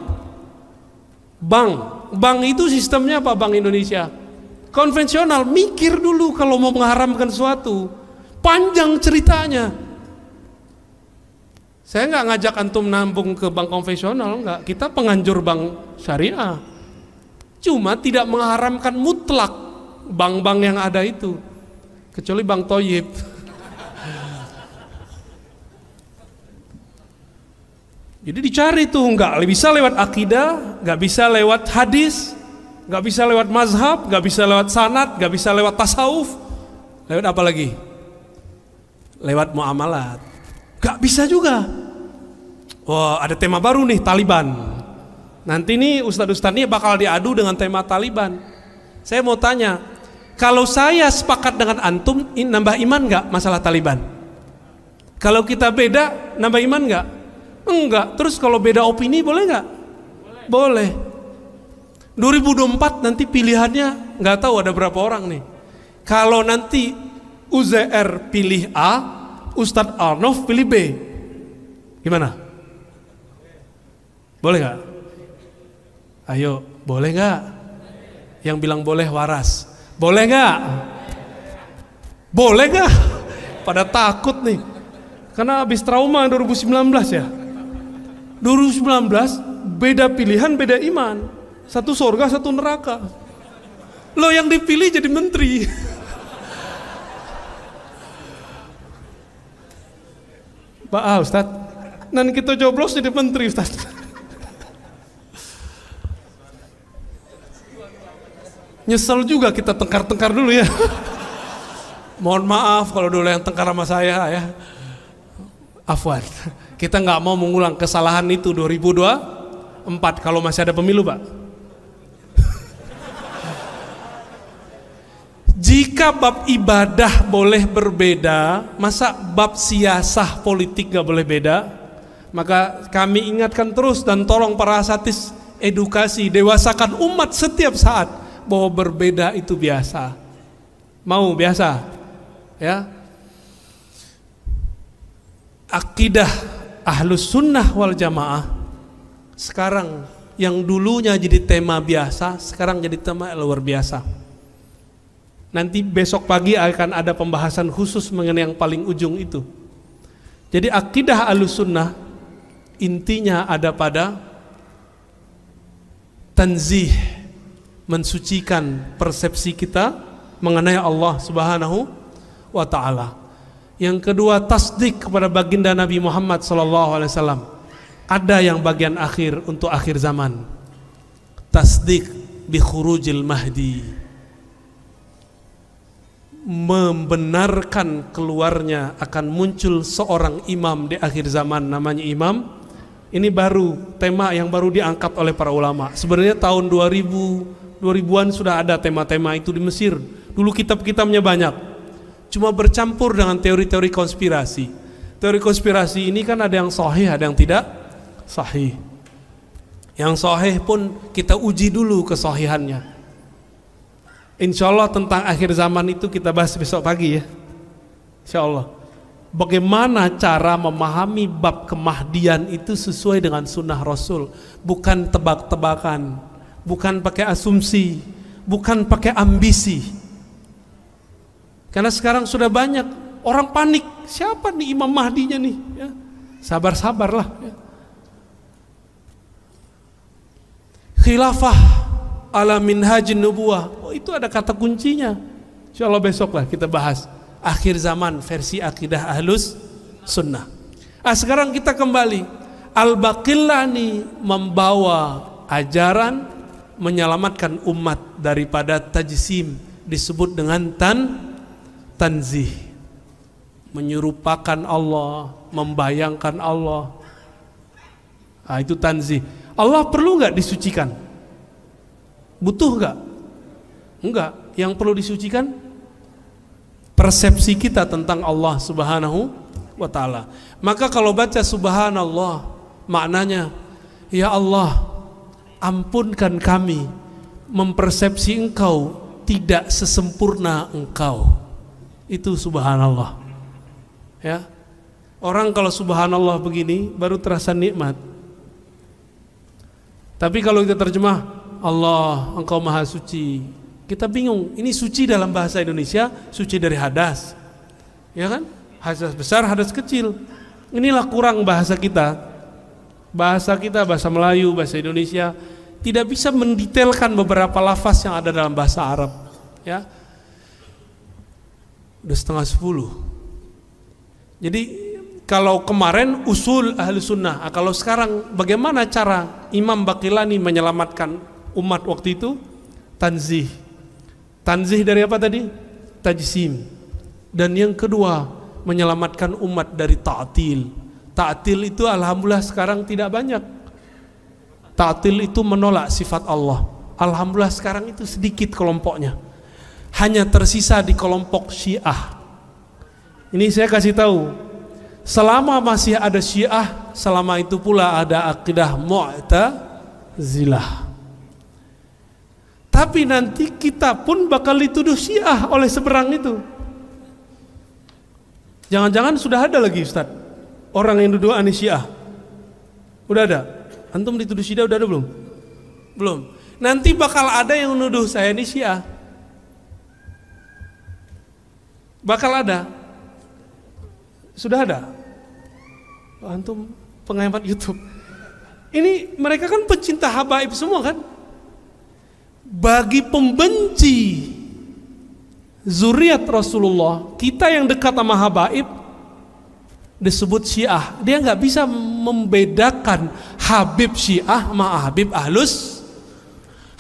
Bank. Bank itu sistemnya apa Bank Indonesia? Konvensional, mikir dulu kalau mau mengharamkan suatu. Panjang ceritanya. Saya nggak ngajak antum nambung ke bank konvensional, nggak. Kita penganjur bank syariah. Cuma tidak mengharamkan mutlak bank-bank yang ada itu. Kecuali bank toyib. *laughs* Jadi dicari tuh nggak bisa lewat akidah, nggak bisa lewat hadis, nggak bisa lewat mazhab, nggak bisa lewat sanat, nggak bisa lewat tasawuf, lewat apa lagi? Lewat muamalat. Nggak bisa juga. Wah ada tema baru nih Taliban. Nanti nih ustadz-ustadz ini bakal diadu dengan tema Taliban. Saya mau tanya, kalau saya sepakat dengan antum, nambah iman nggak masalah Taliban? Kalau kita beda, nambah iman nggak? Enggak. Terus kalau beda opini boleh nggak? Boleh. boleh. 2024 nanti pilihannya nggak tahu ada berapa orang nih. Kalau nanti UZR pilih A, Ustadz Arnof pilih B. Gimana? Boleh nggak? Ayo, boleh nggak? Yang bilang boleh waras. Boleh nggak? Boleh nggak? Pada takut nih. Karena habis trauma 2019 ya. 2019 beda pilihan, beda iman. Satu surga satu neraka. Lo yang dipilih jadi menteri. *laughs* Pak ah, Ustad, dan kita coblos jadi menteri Ustad. *laughs* Nyesel juga kita tengkar-tengkar dulu ya. *laughs* Mohon maaf kalau dulu yang tengkar sama saya ya. Afwan. Kita nggak mau mengulang kesalahan itu empat kalau masih ada pemilu, Pak. *laughs* Jika bab ibadah boleh berbeda, masa bab siasah politik nggak boleh beda? Maka kami ingatkan terus dan tolong para asatis edukasi, dewasakan umat setiap saat bahwa berbeda itu biasa. Mau biasa? Ya. Akidah Ahlus sunnah wal jamaah sekarang yang dulunya jadi tema biasa, sekarang jadi tema luar biasa. Nanti besok pagi akan ada pembahasan khusus mengenai yang paling ujung itu. Jadi akidah ahlus sunnah intinya ada pada tanzih, mensucikan persepsi kita mengenai Allah Subhanahu wa taala. Yang kedua tasdik kepada baginda Nabi Muhammad SAW. Ada yang bagian akhir untuk akhir zaman. Tasdik bi khurujil mahdi. Membenarkan keluarnya akan muncul seorang imam di akhir zaman namanya imam. Ini baru tema yang baru diangkat oleh para ulama. Sebenarnya tahun 2000 2000-an sudah ada tema-tema itu di Mesir. Dulu kitab-kitabnya banyak cuma bercampur dengan teori-teori konspirasi. Teori konspirasi ini kan ada yang sahih, ada yang tidak sahih. Yang sahih pun kita uji dulu kesahihannya. Insya Allah tentang akhir zaman itu kita bahas besok pagi ya. Insya Allah. Bagaimana cara memahami bab kemahdian itu sesuai dengan sunnah Rasul. Bukan tebak-tebakan. Bukan pakai asumsi. Bukan pakai ambisi karena sekarang sudah banyak orang panik, siapa nih Imam Mahdinya nih? Ya. Sabar-sabarlah. Ya. Khilafah ala minhajin nubuah. Oh, itu ada kata kuncinya. Insya Allah besok lah kita bahas. Akhir zaman versi akidah ahlus sunnah. Ah sekarang kita kembali. Al-Baqillani membawa ajaran menyelamatkan umat daripada tajsim disebut dengan tan tanzih menyerupakan Allah membayangkan Allah nah, itu tanzih Allah perlu nggak disucikan butuh nggak enggak yang perlu disucikan persepsi kita tentang Allah subhanahu wa ta'ala maka kalau baca subhanallah maknanya ya Allah ampunkan kami mempersepsi engkau tidak sesempurna engkau itu subhanallah. Ya. Orang kalau subhanallah begini baru terasa nikmat. Tapi kalau kita terjemah Allah engkau maha suci. Kita bingung, ini suci dalam bahasa Indonesia, suci dari hadas. Ya kan? Hadas besar, hadas kecil. Inilah kurang bahasa kita. Bahasa kita, bahasa Melayu, bahasa Indonesia tidak bisa mendetailkan beberapa lafaz yang ada dalam bahasa Arab. Ya, udah setengah sepuluh. Jadi kalau kemarin usul ahli sunnah, ah, kalau sekarang bagaimana cara Imam Bakilani menyelamatkan umat waktu itu? Tanzih. Tanzih dari apa tadi? Tajsim. Dan yang kedua, menyelamatkan umat dari ta'til. Ta'til itu alhamdulillah sekarang tidak banyak. Ta'til itu menolak sifat Allah. Alhamdulillah sekarang itu sedikit kelompoknya hanya tersisa di kelompok Syiah. Ini saya kasih tahu, selama masih ada Syiah, selama itu pula ada akidah Mu'tazilah. Tapi nanti kita pun bakal dituduh Syiah oleh seberang itu. Jangan-jangan sudah ada lagi Ustaz orang yang duduk anis Syiah. Udah ada? Antum dituduh Syiah udah ada belum? Belum. Nanti bakal ada yang nuduh saya ini Syiah bakal ada. Sudah ada. Antum penghemat YouTube. Ini mereka kan pecinta habaib semua kan? Bagi pembenci zuriat Rasulullah, kita yang dekat sama habaib disebut syiah. Dia nggak bisa membedakan Habib syiah sama Habib ahlus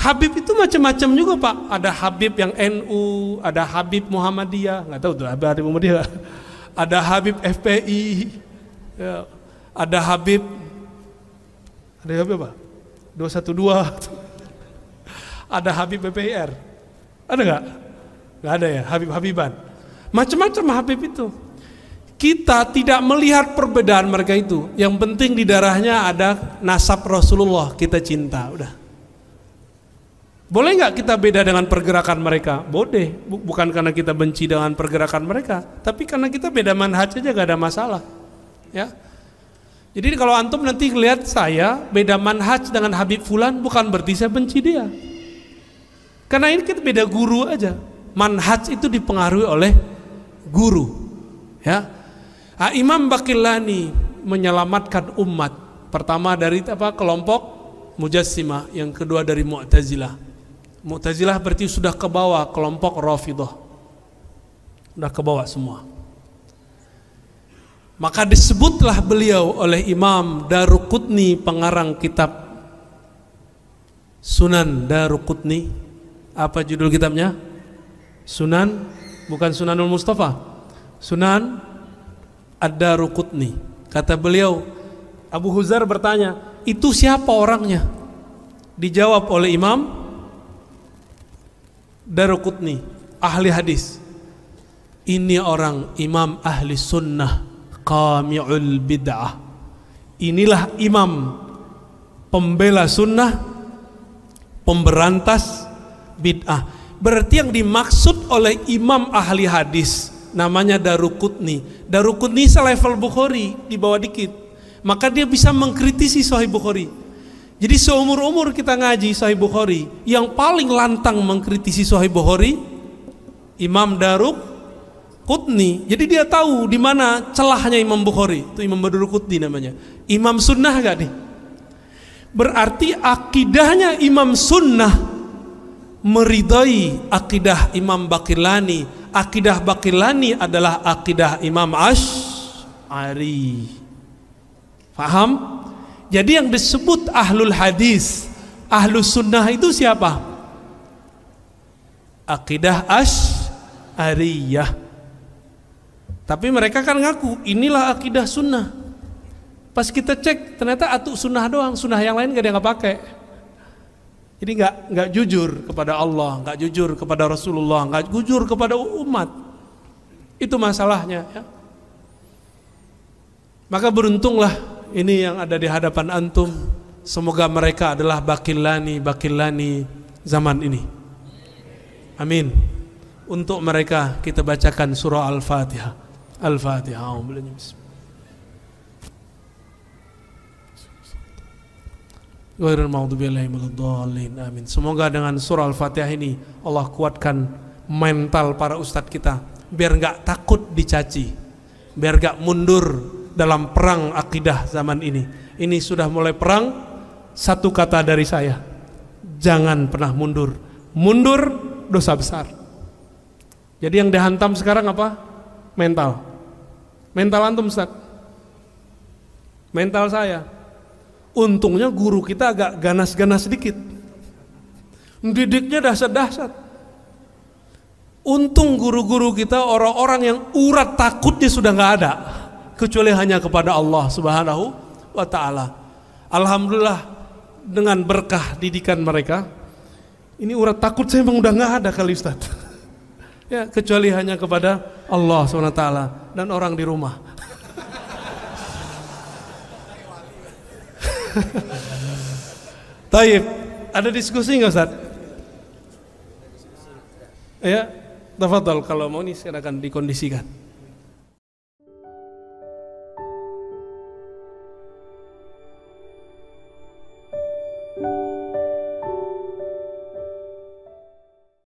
Habib itu macam-macam juga pak. Ada Habib yang NU, ada Habib Muhammadiyah, nggak tahu tuh Habib Muhammadiyah. *laughs* Ada Habib FPI, ya. ada Habib, ada Habib apa? 212 *laughs* Ada Habib BPIR Ada nggak? Nggak ada ya, Habib-Habiban Macam-macam Habib itu Kita tidak melihat perbedaan mereka itu Yang penting di darahnya ada nasab Rasulullah Kita cinta, udah boleh nggak kita beda dengan pergerakan mereka? Boleh, bukan karena kita benci dengan pergerakan mereka, tapi karena kita beda manhaj aja gak ada masalah. Ya. Jadi kalau antum nanti lihat saya beda manhaj dengan Habib Fulan bukan berarti saya benci dia. Karena ini kita beda guru aja. Manhaj itu dipengaruhi oleh guru. Ya. Nah, Imam Bakilani menyelamatkan umat pertama dari apa kelompok Mujassimah, yang kedua dari Mu'tazilah. Mu'tazilah berarti sudah ke bawah kelompok Rafidah. Sudah ke bawah semua. Maka disebutlah beliau oleh Imam Daruqutni pengarang kitab Sunan Daruqutni. Apa judul kitabnya? Sunan bukan Sunanul Mustafa. Sunan Ad-Daruqutni. Kata beliau, Abu Huzar bertanya, "Itu siapa orangnya?" Dijawab oleh Imam Darukutni, ahli hadis. Ini orang imam ahli sunnah, qami'ul bid'ah. Inilah imam pembela sunnah, pemberantas bid'ah. Berarti yang dimaksud oleh imam ahli hadis namanya Darukutni. Darukutni selevel Bukhari di bawah dikit. Maka dia bisa mengkritisi Sahih Bukhari jadi seumur-umur kita ngaji Sahih Bukhari, yang paling lantang mengkritisi Sahih Bukhari Imam Daruk Kutni. Jadi dia tahu di mana celahnya Imam Bukhari. Itu Imam Daruk Kutni namanya. Imam Sunnah gak nih? Berarti akidahnya Imam Sunnah meridai akidah Imam Bakilani. Akidah Bakilani adalah akidah Imam Ash'ari. Faham? Jadi yang disebut ahlul hadis, ahlus sunnah itu siapa? Akidah Ashariyah. Tapi mereka kan ngaku inilah akidah sunnah. Pas kita cek ternyata atuk sunnah doang, sunnah yang lain gak ada yang pakai. Jadi nggak nggak jujur kepada Allah, nggak jujur kepada Rasulullah, nggak jujur kepada umat. Itu masalahnya. Ya. Maka beruntunglah ini yang ada di hadapan antum semoga mereka adalah bakilani bakilani zaman ini amin untuk mereka kita bacakan surah al-fatihah al-fatihah Amin. Semoga dengan surah Al-Fatihah ini Allah kuatkan mental para ustadz kita biar nggak takut dicaci, biar nggak mundur dalam perang akidah zaman ini. Ini sudah mulai perang. Satu kata dari saya, jangan pernah mundur. Mundur dosa besar. Jadi yang dihantam sekarang apa? Mental. Mental antum Ustaz. Mental saya. Untungnya guru kita agak ganas-ganas sedikit. Didiknya dahsyat-dahsyat. Untung guru-guru kita orang-orang yang urat takutnya sudah nggak ada kecuali hanya kepada Allah Subhanahu wa taala. Alhamdulillah dengan berkah didikan mereka ini urat takut saya memang udah nggak ada kali Ustaz. *laughs* ya, kecuali hanya kepada Allah Subhanahu taala dan orang di rumah. *laughs* Taib, ada diskusi nggak Ustaz? Ya, tafadhol kalau mau ini akan dikondisikan.